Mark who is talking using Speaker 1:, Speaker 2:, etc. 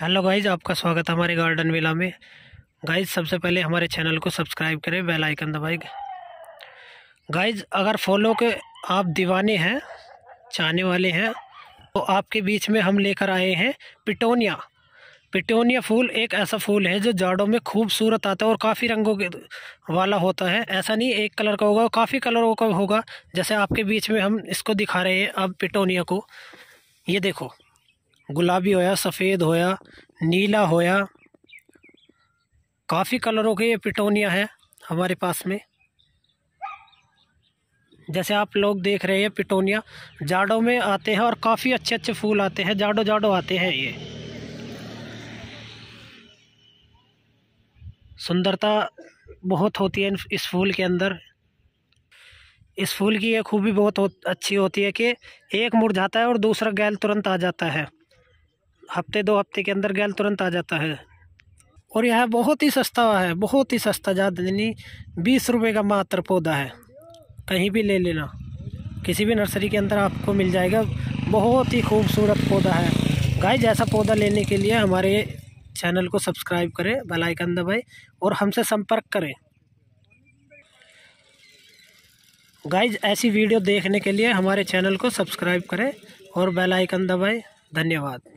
Speaker 1: hello guys आपका स्वागत है हमारे गार्डन
Speaker 2: विला में गाइज सबसे पहले हमारे चैनल को सब्सक्राइब करें बेल आइकन दबाए गाइज अगर फॉलो के आप दीवाने हैं चाहने वाले हैं तो आपके बीच में हम लेकर आए हैं पिटोनिया पिटोनिया फूल एक ऐसा फूल है जो जाड़ों में खूबसूरत आता है और काफ़ी रंगों के वाला होता है ऐसा नहीं एक कलर का होगा काफ़ी कलरों का होगा जैसे आपके बीच में हम इसको दिखा रहे हैं अब पिटोनिया को ये देखो गुलाबी होया सफ़ेद होया नीला होया काफ़ी कलरों के ये पिटोनिया है हमारे पास में जैसे आप लोग देख रहे हैं पिटोनिया जाड़ों में आते हैं और काफ़ी अच्छे अच्छे फूल आते हैं जाडो जाडो आते हैं ये सुंदरता बहुत होती है इस फूल के अंदर इस फूल की ये खूबी बहुत हो, अच्छी होती है कि एक जाता है और दूसरा गैल तुरंत आ जाता है हफ्ते दो हफ्ते के अंदर गैल तुरंत आ जाता है और यह बहुत ही सस्ता है बहुत ही सस्ता ज़्यादा यानी बीस रुपये का मात्र पौधा है कहीं भी ले लेना किसी भी नर्सरी के अंदर आपको मिल जाएगा बहुत ही खूबसूरत पौधा है गाय जैसा पौधा लेने के लिए हमारे चैनल को सब्सक्राइब करें बेलाइकन दबाए और हमसे संपर्क करें गाइज ऐसी वीडियो देखने के लिए हमारे चैनल को सब्सक्राइब करें और
Speaker 1: बेल आइकन दबाएं धन्यवाद